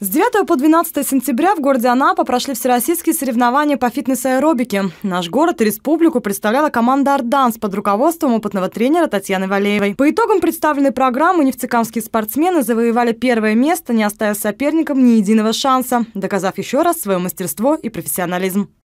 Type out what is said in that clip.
С 9 по 12 сентября в городе Анапа прошли всероссийские соревнования по фитнес-аэробике. Наш город и республику представляла команда «Ардданс» под руководством опытного тренера Татьяны Валеевой. По итогам представленной программы нефтекамские спортсмены завоевали первое место, не оставив соперникам ни единого шанса, доказав еще раз свое мастерство и профессионализм.